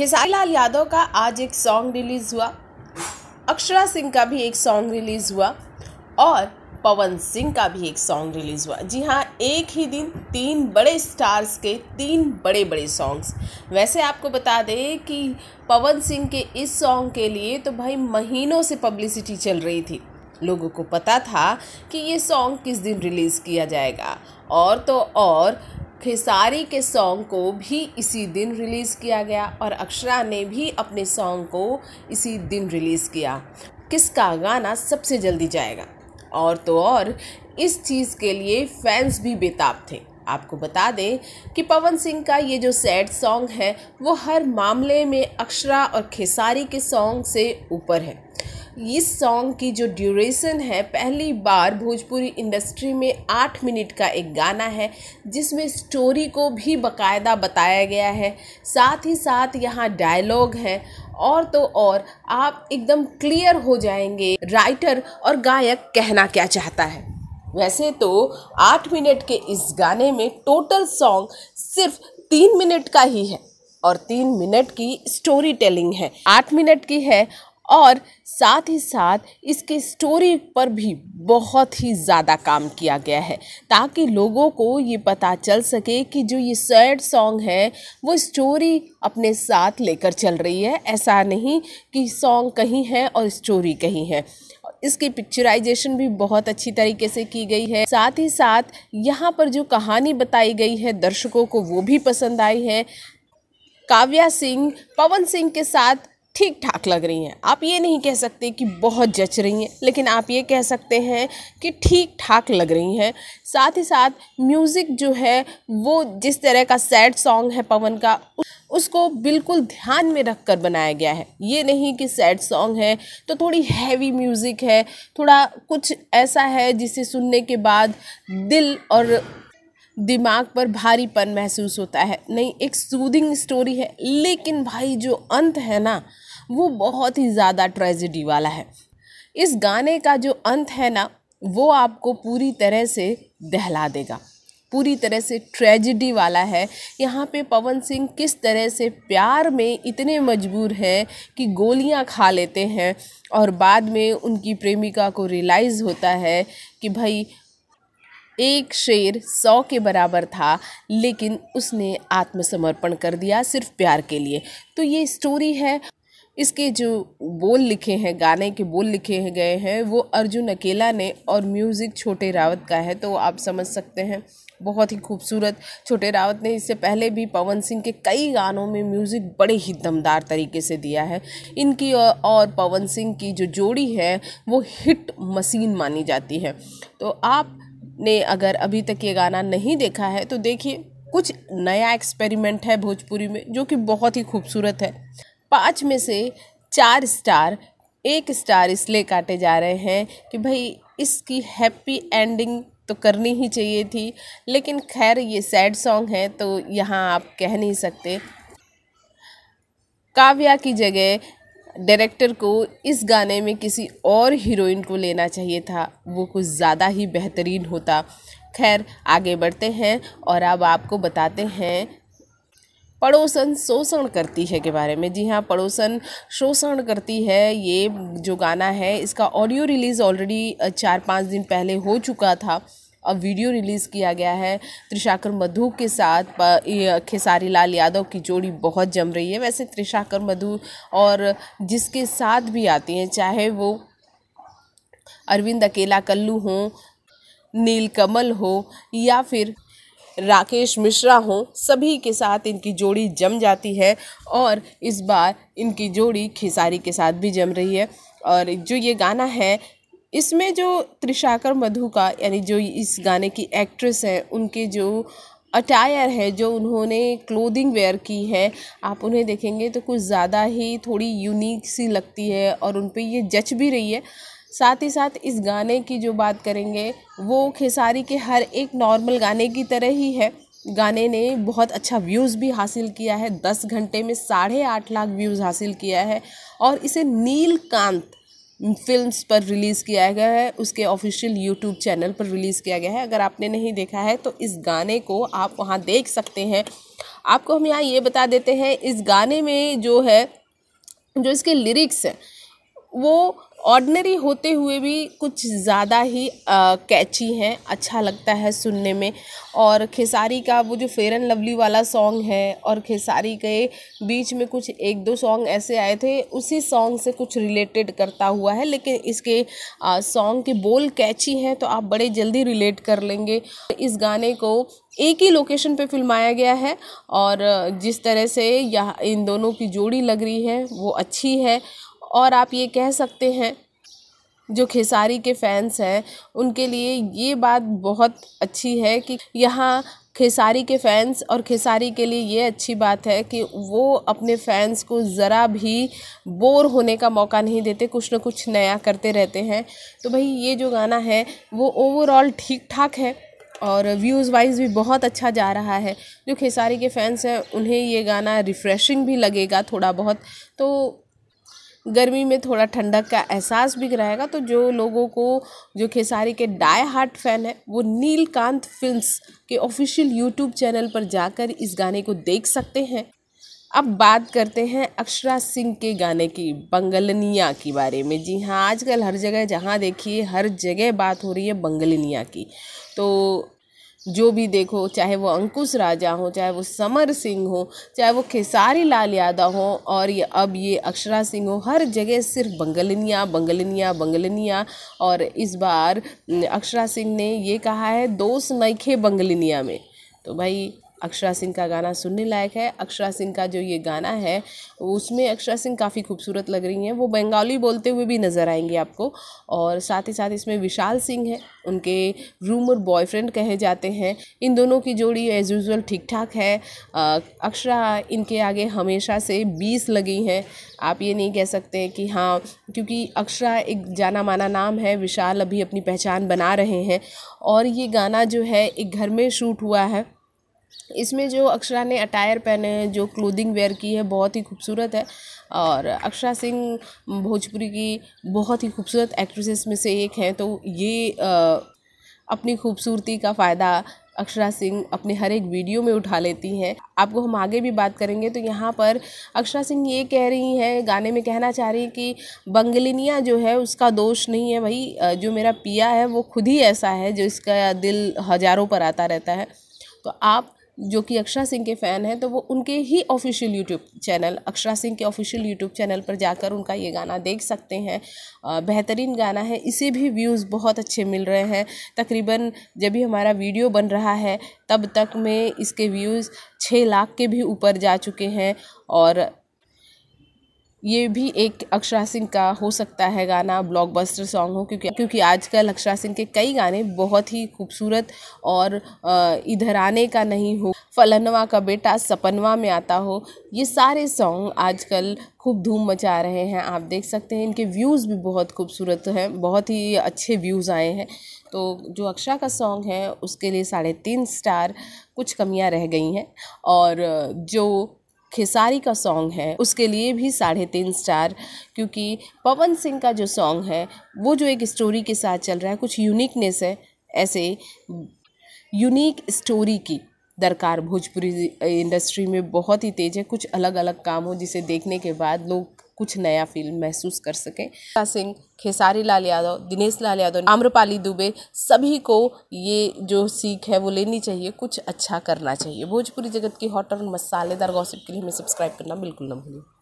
खेसारी लाल यादव का आज एक सॉन्ग रिलीज़ हुआ अक्षरा सिंह का भी एक सॉन्ग रिलीज़ हुआ और पवन सिंह का भी एक सॉन्ग रिलीज़ हुआ जी हाँ एक ही दिन तीन बड़े स्टार्स के तीन बड़े बड़े सॉन्ग्स वैसे आपको बता दें कि पवन सिंह के इस सॉन्ग के लिए तो भाई महीनों से पब्लिसिटी चल रही थी लोगों को पता था कि ये सॉन्ग किस दिन रिलीज़ किया जाएगा और तो और खेसारी के सॉन्ग को भी इसी दिन रिलीज़ किया गया और अक्षरा ने भी अपने सॉन्ग को इसी दिन रिलीज़ किया किसका गाना सबसे जल्दी जाएगा और तो और इस चीज़ के लिए फैंस भी बेताब थे आपको बता दें कि पवन सिंह का ये जो सैड सॉन्ग है वो हर मामले में अक्षरा और खेसारी के सॉन्ग से ऊपर है इस सॉन्ग की जो ड्यूरेशन है पहली बार भोजपुरी इंडस्ट्री में आठ मिनट का एक गाना है जिसमें स्टोरी को भी बकायदा बताया गया है साथ ही साथ यहाँ डायलॉग हैं और तो और आप एकदम क्लियर हो जाएंगे राइटर और गायक कहना क्या चाहता है वैसे तो आठ मिनट के इस गाने में टोटल सॉन्ग सिर्फ तीन मिनट का ही है और तीन मिनट की स्टोरी टेलिंग है आठ मिनट की है और साथ ही साथ इसके स्टोरी पर भी बहुत ही ज़्यादा काम किया गया है ताकि लोगों को ये पता चल सके कि जो ये सैड सॉन्ग है वो स्टोरी अपने साथ लेकर चल रही है ऐसा नहीं कि सॉन्ग कहीं है और स्टोरी कहीं है इसकी पिक्चराइजेशन भी बहुत अच्छी तरीके से की गई है साथ ही साथ यहाँ पर जो कहानी बताई गई है दर्शकों को वो भी पसंद आई है काव्या सिंह पवन सिंह के साथ ठीक ठाक लग रही हैं आप ये नहीं कह सकते कि बहुत जच रही हैं लेकिन आप ये कह सकते हैं कि ठीक ठाक लग रही हैं साथ ही साथ म्यूज़िक जो है वो जिस तरह का सैड सॉन्ग है पवन का उसको बिल्कुल ध्यान में रख कर बनाया गया है ये नहीं कि सैड सॉन्ग है तो थोड़ी हैवी म्यूज़िक है थोड़ा कुछ ऐसा है जिसे सुनने के बाद दिल और दिमाग पर भारीपन महसूस होता है नहीं एक सूदिंग स्टोरी है लेकिन भाई जो अंत है ना वो बहुत ही ज़्यादा ट्रेजिडी वाला है इस गाने का जो अंत है ना वो आपको पूरी तरह से दहला देगा पूरी तरह से ट्रेजिडी वाला है यहाँ पे पवन सिंह किस तरह से प्यार में इतने मजबूर हैं कि गोलियाँ खा लेते हैं और बाद में उनकी प्रेमिका को रियलाइज़ होता है कि भाई एक शेर सौ के बराबर था लेकिन उसने आत्मसमर्पण कर दिया सिर्फ प्यार के लिए तो ये स्टोरी है इसके जो बोल लिखे हैं गाने के बोल लिखे गए हैं वो अर्जुन अकेला ने और म्यूज़िक छोटे रावत का है तो आप समझ सकते हैं बहुत ही खूबसूरत छोटे रावत ने इससे पहले भी पवन सिंह के कई गानों में म्यूज़िक बड़े ही दमदार तरीके से दिया है इनकी और पवन सिंह की जो जोड़ी है वो हिट मशीन मानी जाती है तो आप ने अगर अभी तक ये गाना नहीं देखा है तो देखिए कुछ नया एक्सपेरिमेंट है भोजपुरी में जो कि बहुत ही खूबसूरत है पाँच में से चार स्टार एक स्टार इसलिए काटे जा रहे हैं कि भाई इसकी हैप्पी एंडिंग तो करनी ही चाहिए थी लेकिन खैर ये सैड सॉन्ग है तो यहाँ आप कह नहीं सकते काव्या की जगह डायरेक्टर को इस गाने में किसी और हीरोइन को लेना चाहिए था वो कुछ ज़्यादा ही बेहतरीन होता खैर आगे बढ़ते हैं और अब आपको बताते हैं पड़ोसन शोषण करती है के बारे में जी हाँ पड़ोसन शोषण करती है ये जो गाना है इसका ऑडियो रिलीज़ ऑलरेडी चार पाँच दिन पहले हो चुका था अब वीडियो रिलीज़ किया गया है त्रिशाकर मधु के साथ खेसारी लाल यादव की जोड़ी बहुत जम रही है वैसे त्रिशाकर मधु और जिसके साथ भी आती हैं चाहे वो अरविंद अकेला कल्लू हों नीलकमल हो या फिर राकेश मिश्रा हों सभी के साथ इनकी जोड़ी जम जाती है और इस बार इनकी जोड़ी खेसारी के साथ भी जम रही है और जो ये गाना है इसमें जो त्रिशाकर मधुका यानी जो इस गाने की एक्ट्रेस है उनके जो अटायर है जो उन्होंने क्लोदिंग वेयर की है आप उन्हें देखेंगे तो कुछ ज़्यादा ही थोड़ी यूनिक सी लगती है और उन पर ये जच भी रही है साथ ही साथ इस गाने की जो बात करेंगे वो खेसारी के हर एक नॉर्मल गाने की तरह ही है गाने ने बहुत अच्छा व्यूज़ भी हासिल किया है दस घंटे में साढ़े आठ लाख व्यूज़ हासिल किया है और इसे नीलकान्त फिल्म्स पर रिलीज़ किया गया है उसके ऑफिशियल यूट्यूब चैनल पर रिलीज़ किया गया है अगर आपने नहीं देखा है तो इस गाने को आप वहाँ देख सकते हैं आपको हम यहाँ ये बता देते हैं इस गाने में जो है जो इसके लिरिक्स हैं वो ऑर्डनरी होते हुए भी कुछ ज़्यादा ही कैची हैं अच्छा लगता है सुनने में और खेसारी का वो जो फेयर एंड लवली वाला सॉन्ग है और खेसारी के बीच में कुछ एक दो सॉन्ग ऐसे आए थे उसी सॉन्ग से कुछ रिलेटेड करता हुआ है लेकिन इसके सॉन्ग के बोल कैची हैं तो आप बड़े जल्दी रिलेट कर लेंगे इस गाने को एक ही लोकेशन पे फिल्माया गया है और जिस तरह से यह इन दोनों की जोड़ी लग रही है वो अच्छी है और आप ये कह सकते हैं जो खेसारी के फैंस हैं उनके लिए ये बात बहुत अच्छी है कि यहाँ खेसारी के फैंस और खेसारी के लिए ये अच्छी बात है कि वो अपने फैंस को ज़रा भी बोर होने का मौका नहीं देते कुछ ना कुछ नया करते रहते हैं तो भाई ये जो गाना है वो ओवरऑल ठीक ठाक है और व्यूज़ वाइज भी बहुत अच्छा जा रहा है जो खेसारी के फैंस हैं उन्हें ये गाना रिफ़्रेशिंग भी लगेगा थोड़ा बहुत तो गर्मी में थोड़ा ठंडक का एहसास भी रहेगा तो जो लोगों को जो खेसारी के डाई हार्ट फैन है वो नीलकांत फिल्म्स के ऑफिशियल यूट्यूब चैनल पर जाकर इस गाने को देख सकते हैं अब बात करते हैं अक्षरा सिंह के गाने की बंगलनिया के बारे में जी हाँ आजकल हर जगह जहाँ देखिए हर जगह बात हो रही है बंगलनिया की तो जो भी देखो चाहे वो अंकुश राजा हो चाहे वो समर सिंह हो चाहे वो खेसारी लाल यादव हो और ये अब ये अक्षरा सिंह हो हर जगह सिर्फ बंगलनिया बंगलनिया बंगलनिया और इस बार अक्षरा सिंह ने ये कहा है दोस्त नईखे बंगलनिया में तो भाई अक्षरा सिंह का गाना सुनने लायक है अक्षरा सिंह का जो ये गाना है उसमें अक्षरा सिंह काफ़ी खूबसूरत लग रही हैं वो बंगाली बोलते हुए भी नज़र आएंगे आपको और साथ ही साथ इसमें विशाल सिंह हैं उनके रूम और बॉयफ्रेंड कहे जाते हैं इन दोनों की जोड़ी एज़ यूज़ल ठीक ठाक है अक्षरा इनके आगे हमेशा से बीस लगी हैं आप ये नहीं कह सकते कि हाँ क्योंकि अक्षरा एक जाना माना नाम है विशाल अभी अपनी पहचान बना रहे हैं और ये गाना जो है एक घर में शूट हुआ है इसमें जो अक्षरा ने अटायर पहने हैं जो क्लोदिंग वेयर की है बहुत ही खूबसूरत है और अक्षरा सिंह भोजपुरी की बहुत ही खूबसूरत एक्ट्रेसेस में से एक हैं तो ये आ, अपनी खूबसूरती का फ़ायदा अक्षरा सिंह अपने हर एक वीडियो में उठा लेती हैं आपको हम आगे भी बात करेंगे तो यहाँ पर अक्षरा सिंह ये कह रही हैं गाने में कहना चाह रही हैं कि बंगलिनिया जो है उसका दोष नहीं है भाई जो मेरा पिया है वो खुद ही ऐसा है जो इसका दिल हज़ारों पर आता रहता है तो आप जो कि अक्षरा सिंह के फ़ैन हैं तो वो उनके ही official YouTube channel Akshara Singh के ऑफिशियल यूट्यूब चैनल पर जाकर उनका ये गाना देख सकते हैं बेहतरीन गाना है इसे भी व्यूज़ बहुत अच्छे मिल रहे हैं तकरीबन जब भी हमारा वीडियो बन रहा है तब तक में इसके व्यूज़ छः लाख के भी ऊपर जा चुके हैं और ये भी एक अक्षरा सिंह का हो सकता है गाना ब्लॉकबस्टर सॉन्ग हो क्योंकि क्योंकि आजकल अक्षरा सिंह के कई गाने बहुत ही खूबसूरत और इधर आने का नहीं हो फलनवा का बेटा सपनवा में आता हो ये सारे सॉन्ग आजकल खूब धूम मचा रहे हैं आप देख सकते हैं इनके व्यूज़ भी बहुत खूबसूरत हैं बहुत ही अच्छे व्यूज़ आए हैं तो जो अक्षरा का सॉन्ग है उसके लिए साढ़े तीन स्टार कुछ कमियां रह गई हैं और जो खेसारी का सॉन्ग है उसके लिए भी साढ़े तीन स्टार क्योंकि पवन सिंह का जो सॉन्ग है वो जो एक स्टोरी के साथ चल रहा है कुछ यूनिकनेस है ऐसे यूनिक स्टोरी की दरकार भोजपुरी इंडस्ट्री में बहुत ही तेज है कुछ अलग अलग काम हो जिसे देखने के बाद लोग कुछ नया फील महसूस कर सकें सिंह खेसारी लाल यादव दिनेश लाल यादव आम्रपाली दुबे सभी को ये जो सीख है वो लेनी चाहिए कुछ अच्छा करना चाहिए भोजपुरी जगत की हॉट और मसालेदार गॉसिप के लिए हमें सब्सक्राइब करना बिल्कुल ना भूलें